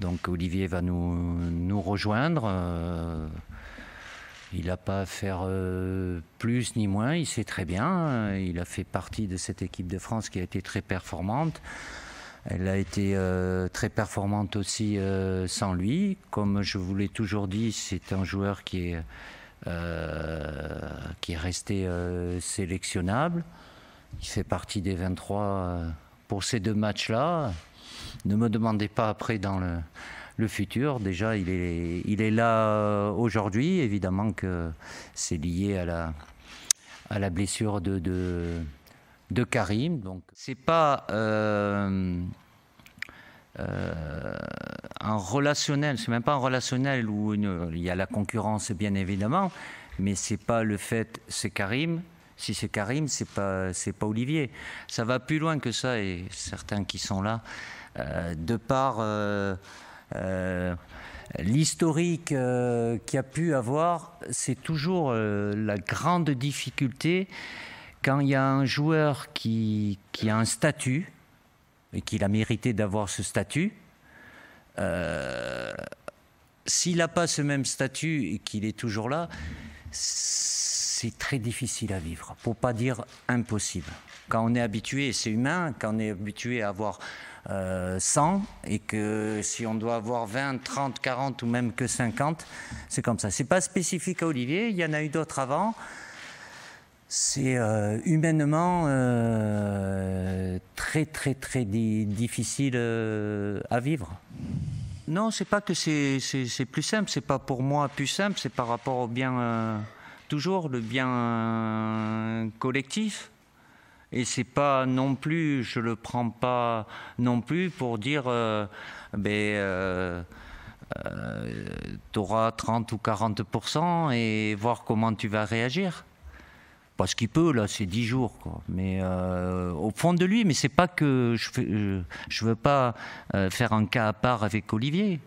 Donc Olivier va nous, rejoindre. Euh, il n'a pas à faire euh, plus ni moins, il sait très bien. Il a fait partie de cette équipe de France qui a été très performante. Elle a été euh, très performante aussi sans lui. Comme je vous l'ai toujours dit, c'est un joueur qui est, qui est resté sélectionnable. Il fait partie des 23 pour ces deux matchs-là. Ne me demandez pas après dans le, futur. Déjà, il est, là euh, aujourd'hui. Évidemment que c'est lié à la, blessure de, Karim. Donc, c'est pas. Euh, euh, un relationnel, c'est même pas un relationnel où il y a la concurrence bien évidemment, mais c'est pas le fait, c'est Karim, si c'est Karim, c'est pas c'est pas Olivier. Ça va plus loin que ça et certains qui sont là, euh, de par euh, euh, l'historique qu'il a pu avoir, c'est toujours la grande difficulté quand il y a un joueur qui, qui a un statut et qu'il a mérité d'avoir ce statut. S'il n'a pas ce même statut et qu'il est toujours là, c'est très difficile à vivre, pour pas dire impossible. Quand on est habitué, c'est humain, quand on est habitué à avoir 100 euh, et que si on doit avoir 20, 30, 40 ou même que 50, c'est comme ça. C'est pas spécifique à Olivier, il y en a eu d'autres avant. C'est euh, humainement euh, très très très difficile à vivre. Non, c'est pas que c'est plus simple, c'est pas pour moi plus simple, c'est par rapport au bien toujours le bien collectif. Et c'est pas non plus, je le prends pas non plus pour dire, euh, ben, tu auras 30 ou 40 et voir comment tu vas réagir. Parce qu'il peut, là, c'est 10 jours. Quoi. Mais euh, au fond de lui, mais c'est pas que je veux pas euh, faire un cas à part avec Olivier.